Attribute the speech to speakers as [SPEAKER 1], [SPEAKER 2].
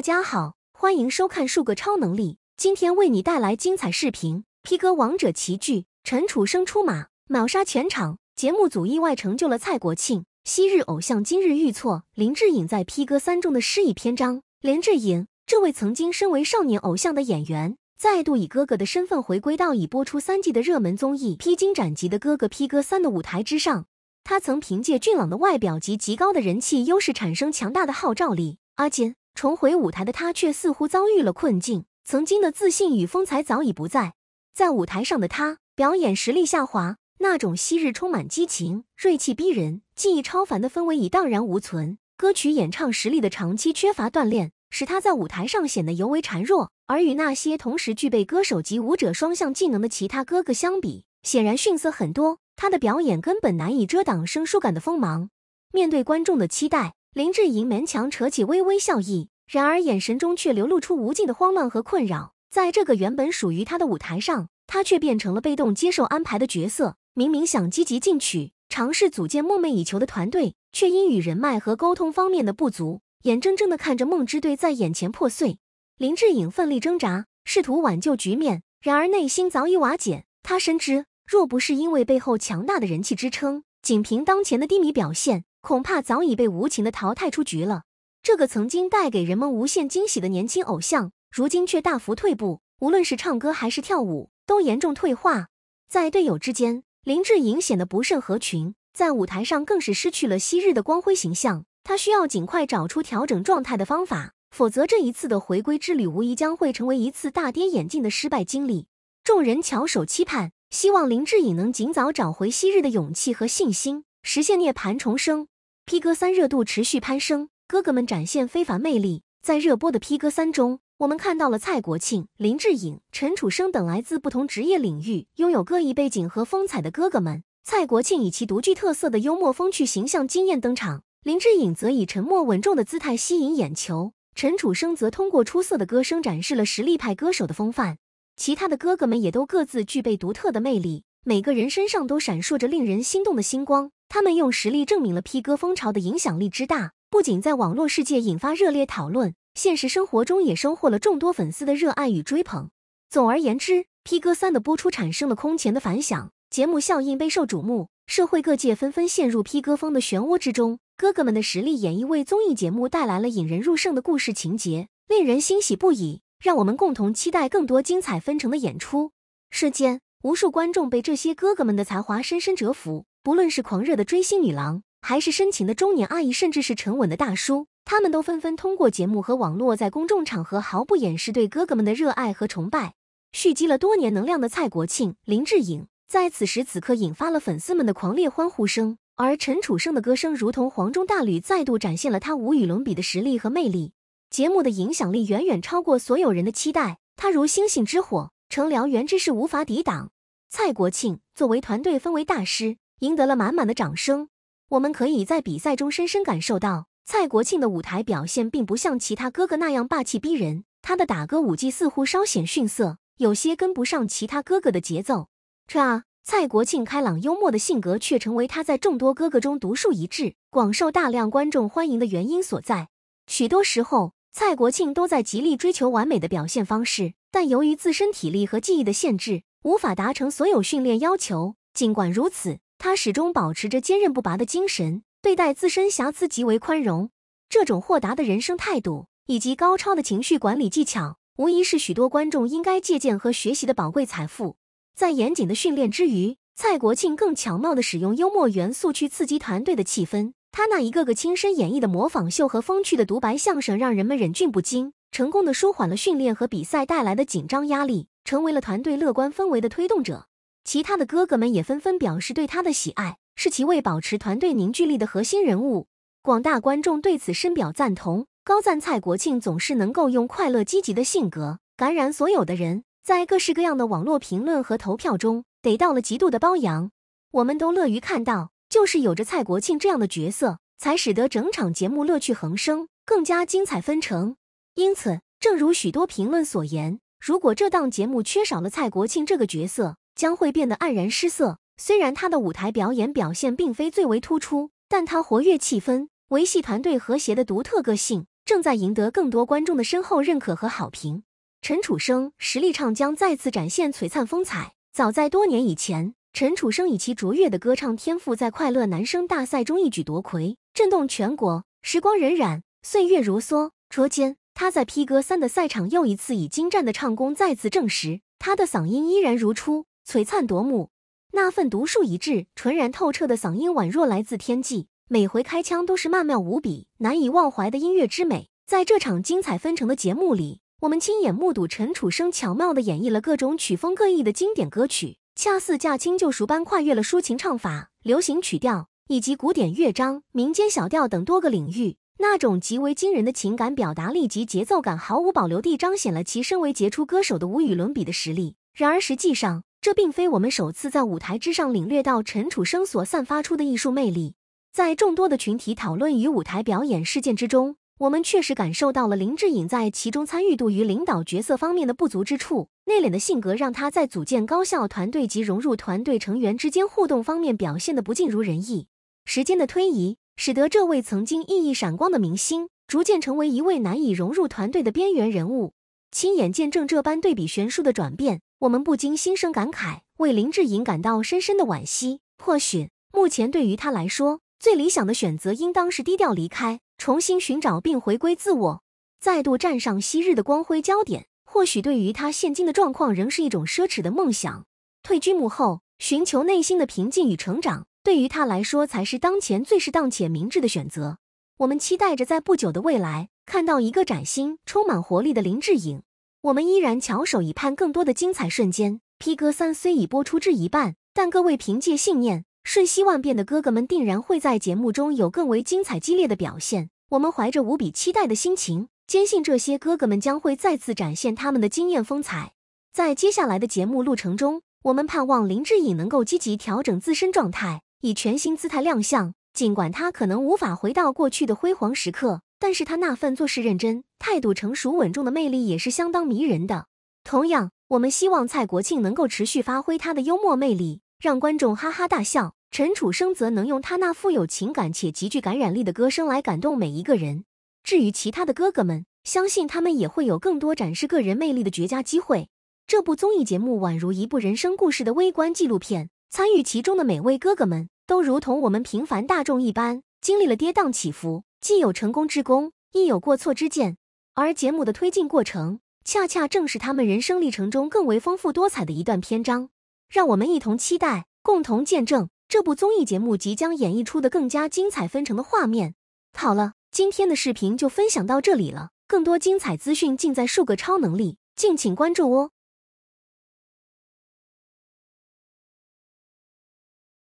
[SPEAKER 1] 大家好，欢迎收看《数个超能力》，今天为你带来精彩视频。P 哥王者齐聚，陈楚生出马，秒杀全场。节目组意外成就了蔡国庆昔日偶像，今日遇挫。林志颖在 P 哥三中的失意篇章。林志颖这位曾经身为少年偶像的演员，再度以哥哥的身份回归到已播出三季的热门综艺《披荆斩棘的哥哥》P 哥三的舞台之上。他曾凭借俊朗的外表及极高的人气优势，产生强大的号召力。阿坚。重回舞台的他却似乎遭遇了困境，曾经的自信与风采早已不在。在舞台上的他，表演实力下滑，那种昔日充满激情、锐气逼人、技艺超凡的氛围已荡然无存。歌曲演唱实力的长期缺乏锻炼，使他在舞台上显得尤为孱弱。而与那些同时具备歌手及舞者双向技能的其他哥哥相比，显然逊色很多。他的表演根本难以遮挡生疏感的锋芒。面对观众的期待。林志颖勉强扯起微微笑意，然而眼神中却流露出无尽的慌乱和困扰。在这个原本属于他的舞台上，他却变成了被动接受安排的角色。明明想积极进取，尝试组建梦寐以求的团队，却因与人脉和沟通方面的不足，眼睁睁地看着梦之队在眼前破碎。林志颖奋力挣扎，试图挽救局面，然而内心早已瓦解。他深知，若不是因为背后强大的人气支撑，仅凭当前的低迷表现。恐怕早已被无情的淘汰出局了。这个曾经带给人们无限惊喜的年轻偶像，如今却大幅退步。无论是唱歌还是跳舞，都严重退化。在队友之间，林志颖显得不甚合群；在舞台上，更是失去了昔日的光辉形象。他需要尽快找出调整状态的方法，否则这一次的回归之旅，无疑将会成为一次大跌眼镜的失败经历。众人翘首期盼，希望林志颖能尽早找回昔日的勇气和信心，实现涅槃重生。P 哥三》热度持续攀升，哥哥们展现非凡魅力。在热播的《P 哥三》中，我们看到了蔡国庆、林志颖、陈楚生等来自不同职业领域、拥有各异背景和风采的哥哥们。蔡国庆以其独具特色的幽默风趣形象惊艳登场，林志颖则以沉默稳重的姿态吸引眼球，陈楚生则通过出色的歌声展示了实力派歌手的风范。其他的哥哥们也都各自具备独特的魅力，每个人身上都闪烁着令人心动的星光。他们用实力证明了 P 哥风潮的影响力之大，不仅在网络世界引发热烈讨论，现实生活中也收获了众多粉丝的热爱与追捧。总而言之，《P 哥三》的播出产生了空前的反响，节目效应备受瞩目，社会各界纷纷陷入 P 哥风的漩涡之中。哥哥们的实力演绎为综艺节目带来了引人入胜的故事情节，令人欣喜不已。让我们共同期待更多精彩纷呈的演出。瞬间，无数观众被这些哥哥们的才华深深折服。不论是狂热的追星女郎，还是深情的中年阿姨，甚至是沉稳的大叔，他们都纷纷通过节目和网络，在公众场合毫不掩饰对哥哥们的热爱和崇拜。蓄积了多年能量的蔡国庆、林志颖，在此时此刻引发了粉丝们的狂烈欢呼声。而陈楚生的歌声如同黄钟大吕，再度展现了他无与伦比的实力和魅力。节目的影响力远远超过所有人的期待，他如星星之火，成燎原之势，无法抵挡。蔡国庆作为团队氛围大师。赢得了满满的掌声。我们可以在比赛中深深感受到，蔡国庆的舞台表现并不像其他哥哥那样霸气逼人，他的打歌舞技似乎稍显逊色，有些跟不上其他哥哥的节奏。这啊，蔡国庆开朗幽默的性格却成为他在众多哥哥中独树一帜、广受大量观众欢迎的原因所在。许多时候，蔡国庆都在极力追求完美的表现方式，但由于自身体力和技艺的限制，无法达成所有训练要求。尽管如此，他始终保持着坚韧不拔的精神，对待自身瑕疵极为宽容。这种豁达的人生态度以及高超的情绪管理技巧，无疑是许多观众应该借鉴和学习的宝贵财富。在严谨的训练之余，蔡国庆更巧妙地使用幽默元素去刺激团队的气氛。他那一个个亲身演绎的模仿秀和风趣的独白相声，让人们忍俊不禁，成功地舒缓了训练和比赛带来的紧张压力，成为了团队乐观氛围的推动者。其他的哥哥们也纷纷表示对他的喜爱，是其为保持团队凝聚力的核心人物。广大观众对此深表赞同，高赞蔡国庆总是能够用快乐积极的性格感染所有的人，在各式各样的网络评论和投票中得到了极度的褒扬。我们都乐于看到，就是有着蔡国庆这样的角色，才使得整场节目乐趣横生，更加精彩纷呈。因此，正如许多评论所言，如果这档节目缺少了蔡国庆这个角色，将会变得黯然失色。虽然他的舞台表演表现并非最为突出，但他活跃气氛、维系团队和谐的独特个性，正在赢得更多观众的深厚认可和好评。陈楚生实力唱将再次展现璀璨风采。早在多年以前，陈楚生以其卓越的歌唱天赋，在快乐男声大赛中一举夺魁，震动全国。时光荏苒，岁月如梭，卓间，他在 P 歌三的赛场又一次以精湛的唱功再次证实，他的嗓音依然如初。璀璨夺目，那份独树一帜、纯然透彻的嗓音宛若来自天际，每回开腔都是曼妙无比、难以忘怀的音乐之美。在这场精彩纷呈的节目里，我们亲眼目睹陈楚生巧妙地演绎了各种曲风各异的经典歌曲，恰似驾轻就熟般跨越了抒情唱法、流行曲调以及古典乐章、民间小调等多个领域。那种极为惊人的情感表达力及节奏感，毫无保留地彰显了其身为杰出歌手的无与伦比的实力。然而，实际上。这并非我们首次在舞台之上领略到陈楚生所散发出的艺术魅力。在众多的群体讨论与舞台表演事件之中，我们确实感受到了林志颖在其中参与度与领导角色方面的不足之处。内敛的性格让他在组建高效团队及融入团队成员之间互动方面表现得不尽如人意。时间的推移，使得这位曾经熠熠闪光的明星逐渐成为一位难以融入团队的边缘人物。亲眼见证这般对比悬殊的转变。我们不禁心生感慨，为林志颖感到深深的惋惜。或许，目前对于他来说，最理想的选择应当是低调离开，重新寻找并回归自我，再度站上昔日的光辉焦点。或许，对于他现今的状况，仍是一种奢侈的梦想。退居幕后，寻求内心的平静与成长，对于他来说才是当前最适当且明智的选择。我们期待着在不久的未来，看到一个崭新、充满活力的林志颖。我们依然翘首以盼更多的精彩瞬间。P 哥三虽已播出至一半，但各位凭借信念，瞬息万变的哥哥们定然会在节目中有更为精彩激烈的表现。我们怀着无比期待的心情，坚信这些哥哥们将会再次展现他们的惊艳风采。在接下来的节目路程中，我们盼望林志颖能够积极调整自身状态，以全新姿态亮相。尽管他可能无法回到过去的辉煌时刻。但是他那份做事认真、态度成熟稳重的魅力也是相当迷人的。同样，我们希望蔡国庆能够持续发挥他的幽默魅力，让观众哈哈大笑；陈楚生则能用他那富有情感且极具感染力的歌声来感动每一个人。至于其他的哥哥们，相信他们也会有更多展示个人魅力的绝佳机会。这部综艺节目宛如一部人生故事的微观纪录片，参与其中的每位哥哥们都如同我们平凡大众一般，经历了跌宕起伏。既有成功之功，亦有过错之见，而节目的推进过程，恰恰正是他们人生历程中更为丰富多彩的一段篇章。让我们一同期待，共同见证这部综艺节目即将演绎出的更加精彩纷呈的画面。好了，今天的视频就分享到这里了，更多精彩资讯尽在数个超能力，敬请关注哦。